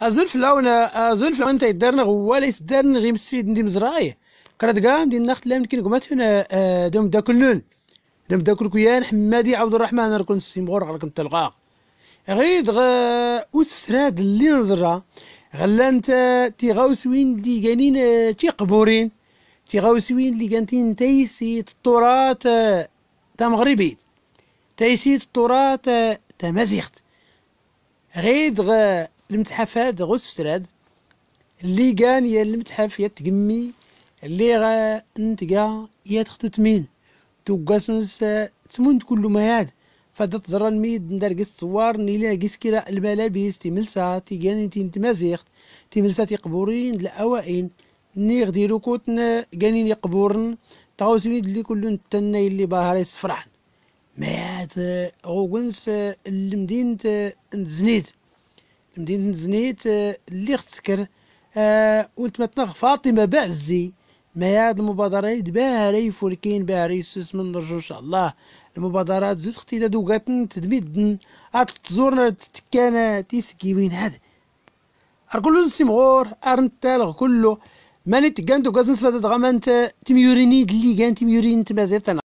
فلاونا ازول فلاونا انت يدرنا غوال يسدارنا غير مسفيد ندي مزرعي قرات قام ندير ناخت لام كي قمت هنا آه، دوم دا كلون دوم دا كل كيان حمادي عبد الرحمن ركن السيمغور مغور ركن تلقاق غيد غا اسراد اللي نزرع غلا انت تيغاوسوين اللي كانين آه، تيقبورين تيغاوسوين اللي كانتين تيسيت التراث آه، تا مغربيت تيسيت التراث تا مزيخت غيد غا المتحف هذا غوس فتراد اللي كان يا المتحف يا تقمي اللي غا نتقا يا تخدو تمين توقاسنس تمون كلو ما هاد فدا تزران ميد ندار قس صوار نيلا قس كرا الملابس تيملسا تيجاني تين تمازيخت تيملسا قبورين الأوائن ني كاني روكوتن قبورن تاو سميد اللي كلو نتنا اللي باهري صفرحن ما هاد غوغنس المدينة نزنيد ندير نزنيت آه، اللي تسكر آه، ونتمتنا فاطمة بعزي ما هاد المبادره يد راهي فولكين باها سوس من نرجو ان شاء الله المبادرات زوز ختي دوقاتن تدميدن عاد تزورنا تتكانا تيسكي وين هاد اركلو نسيمغور ارنتالغ كله ماني تكان دوكاز نسفاد تغامانت تميوريني دلي كان تيميوريني تمازير تانا